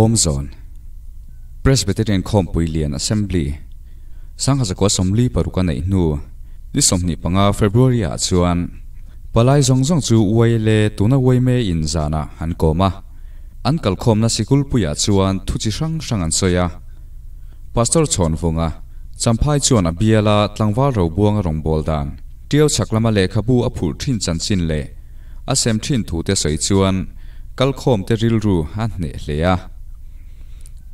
bom zone Presbyterian Compuilian Assembly sang hazakwa somli paruka nei nu ni somni panga February a chuan palai zong zong chu u a i l e tuna waime in zana han koma an kalkhom na sikul puya chuan thuchi hrang hrang an soya pastor chon vunga champhai chuan a biala tlangwal ro buang a rong bol dan t i a o chaklama le khabu a phur thin chan chin le a sem thin thu te soi chuan kalkhom te rilru han ne hleya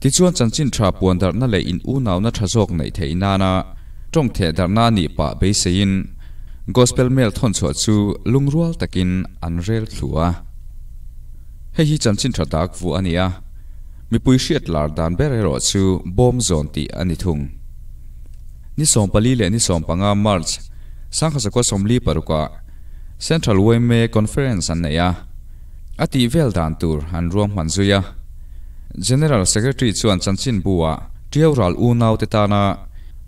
ที่ชวนจันจินทราปวนดานาเลอินอูนาวนัทราโกในเทนานาจงเถดานานีปะเบสยินกอสเปลเมลทนสวดูลุงรัวตะกินอันเรลขัวให้ฮิจันจินทราดักฟูอันยามีปุยเชียดลาดานเบรโรซูบอมจอนตีอันิทุงนิสอมปลีเลนิสอมปังอามาร์ชสังขสกวสมลีปรุกะเซ็นทรัลเวมเมคอนเฟรนซ์อันเนียอติเวลดานตูร์ฮันรวมมันซุยา General Secretary Chuan Chanchin Bua Tiawral Unau Tetana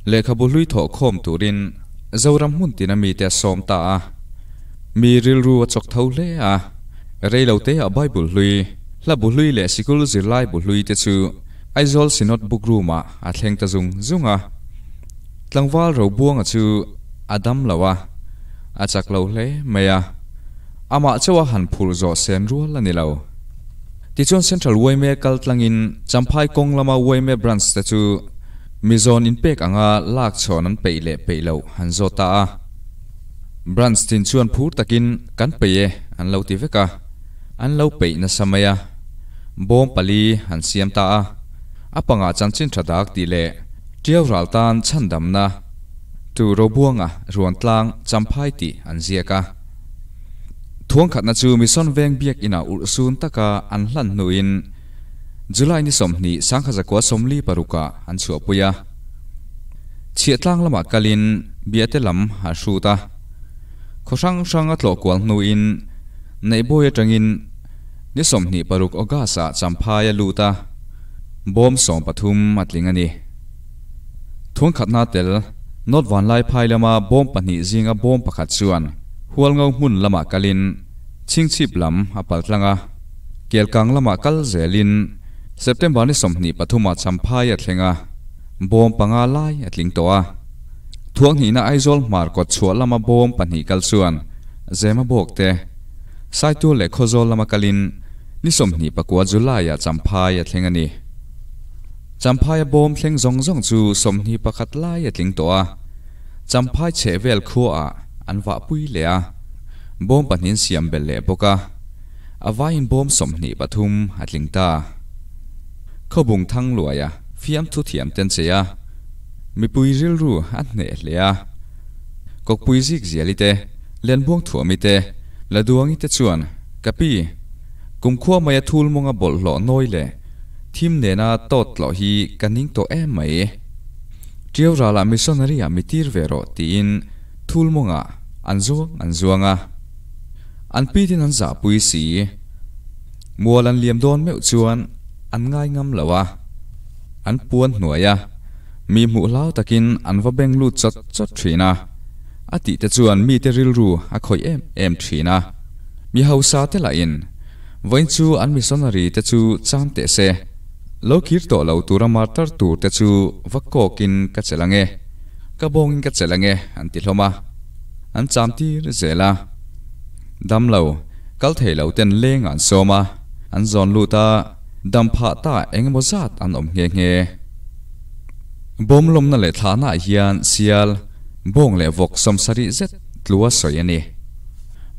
Lekhabului Tho Khom Turin Zoram Hun Tinami Te Som Ta a Mi Ril Ru Chok Thau Le a Reilo Te a Bible Lui La Bului Le Sikul Zirlai Bului Te Chu Aizol Sinot Bugruma a Thleng Ta Zung Zunga Tlangwal Ro Buang a Chu Adam Lawa Achak Lo Le Maya Ama Chawa Han Phul Zo Sen Rual Ani Lo ti chuan central waime kaltlangin champhai konglama waime branch te chu mizon in pek anga lak chhon an peile peilo hanzota a branch tin chuan phur takin kan peye an lo ti veka an lo pe na samaya bom pali han siam ta a apanga chanchin thadak ti le tiaw ral tan chandamna tu robuanga ruan tlang champhai ti an ziaka วงขัดนาจูมิซอนเวงเบียกอินาอุซูนตะกาอันหลันนูอิน จุลัยนิสมนีสังขจักวสมลีปรุกะอันชัวปุยะเชียตั้งละมากาลินเบียเตลัมหาชูตาขสังสังอัตโลกวลนูอินในบุยจังอินนิสมนีปรุกอกาสะจัมพายลูตาบอมสองปทุมอัตลิงอันนี้ทวงขัดนาเตลนดวันไล่พายละมาบอมปนีจิงอบอมปะขัดชวนหัวเงาหุ่นละมากาลินชิงชีพลำอปัลลังะเกลกังละมากัลเซลินเซปเทมบานิสมนีปฐุมาชัมพายัดเลงะบอมปังอาไลดลิงตัวทวงหีนาไอโซลมารกดชัวละมาบอมปันหีกัลส่วนเจมาบอกเตไซตัวเล็กโคโซละมากลินนิสมนีปกัวจุลายาชัมพายัดเลงันี้จัมพายบอมเลงจงจงจูสมนีประขัดไล่ยลิงตัวจัมพายเชเวลขัวอันว่าปุยเลียบอมปันหินเสียมเบลเล่บอกะอาวัยนบอมสมนีปทุมหัดลิงตาขบุงทั้งรวยฟิยมทุเทียมเต็นเสียมีปุยริลรูอันเนเลียก็ปุยซิกเสียลิเตเลนบวงถั่วมิเตและดวงอิเาชวนกะปีกุมขั้วมายทูลมงบลหล่อน้อยเลยทีมเนนาตดหล่อฮีกันนิ่งโตเอ็มไหมเจ้าวราลามิสันนรียามิตรเวโรตีนทูลมงออันจวงอันจวงอ่ะอันพี่ที่นั่นจะปุยสีมัวลันเลียมโดนเมื่ชวนอันง่ายงำหรอวะอันปวนหน่วยอะมีหมูเล้าตะกินอันว่าเบ่งลูดจัดจัดทีนะอติตะจวนมีเตริลรูอะคอยเอ็มเอ็มทีนะมีเฮาซาเตละอินวันจูอันมีสนารีตะชูจามเตเซโลคิดต่อเลาตูรามาตรตัวูตะชูวักโกกินกัจเจลังเงกระบองกัจเจลังเงอันติดลมาอันจามที่เรเซลาดำเหลากัลเทเหลาเต็นเล่งอันโซมาอันจอนลูตาดำผาตาเองมซาดอันอมเงเงบอมลมนั่นแหละฐานะเฮียนเซียลบ่งเหละวกสมสริเจ็ดลัวสอยนี่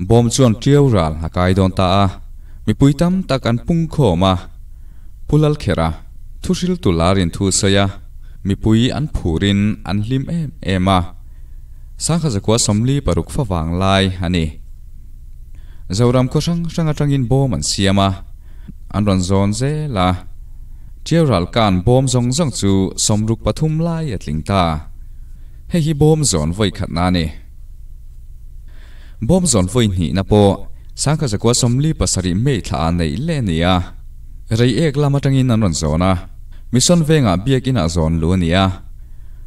บอมจวนเที่ยวรัลหากายดอนตามีปุยตัมตากันพุ่งโคมาพุลัลเคระทุชิลตุลารินทุสยามีปุยอันผูรินอันลิมเอมเอมาสังขจักวสมลีปรุกฟะวางลายอันนี้จารามก็สังสังกังอินบอมันเสียมาอันรอนจอนเซ่ละเจ้ารัลการบอมจงจังจู่สมรุกปฐุมไล่ยัดลิงตาเฮฮีบอมจอนไว้ขัดนานีบอมจอนไว้หนีนะปอสังขจักวสมลีปัสสริเมตลาในเล่นียอายเอกลามาจังอินอันรอนจอนะมิสันเวงอ่ะเบียกินอ่ะจอนลุวนียอะ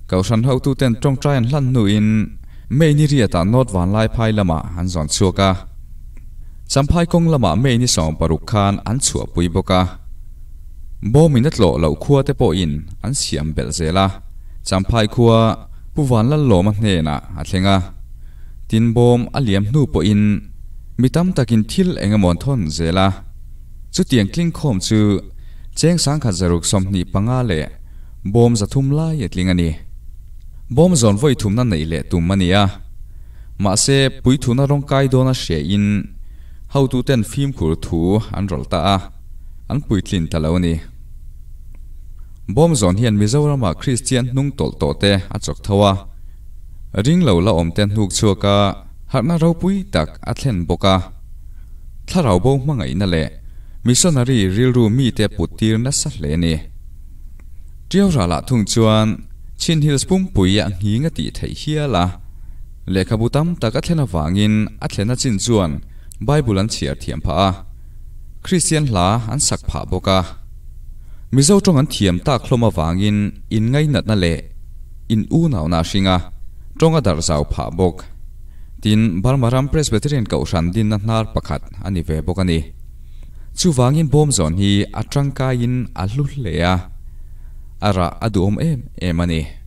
เขาฉันเขาตุเต้นตรงใจหลันหนู่ินไม่นิริยตานอดวานไล่พายละมาอันจอนชัวกาสัมภายกงละมาเมนิสองปรุคานอันสัวปุยบกะบ่มินัดโลเหล่าขัวเตโปอินอันเสียมเบลเซลาสัมภายขัวผู้วานละโลมันเนนะอัตเลงะตินบอมอเลียมนู่ปอินมิตามตะกินทิลเองมอนทอนเซลาจุดเตียงคลิ้งคมชื่อเจ้งสังขารจรุกสมนีปังอาเล่บอมจะทุ่มไล่ยัดลิงอันนี้บอมจอนไว้ทุ่มนั่นในเล่ตุ่มมันเนียมาเสพปุยทุ่นารงกายโดนเสียอิน hau tu ten phim khur thu anh rol ta a an pui tlin ta lo ni bom zon hian mizoram a christian nung tol to te a chok thawa ring lo la om ten huk chuka harna ro pui tak athlen boka tharau bo mangai na le missionary ril ru mi te putir nát sát le ni triau ra la thung chuan chin hills bùm pum pui a ngi nga ti thei hiala lekhabutam vang in awangin athlen a chin chuan ไบบลันเชียร์เทียมพะคริสเตียนลาอันสักผาบกะมิเจ้าจงอันเทียมตาคลมาวางอินอินไงนัดนั่นเลอินอู้นาวนาชิงะจงอดารสาวผาบกทินบาร์มารัมเพรสเบตเรียนกับอุชันดินนัดนาร์ปะขัดอันนี้เวบกันนี่ชูวางอินบอมซอนฮีอัตรังกายินอัลลุเลียอาระอดูอมเอมเอมันนี่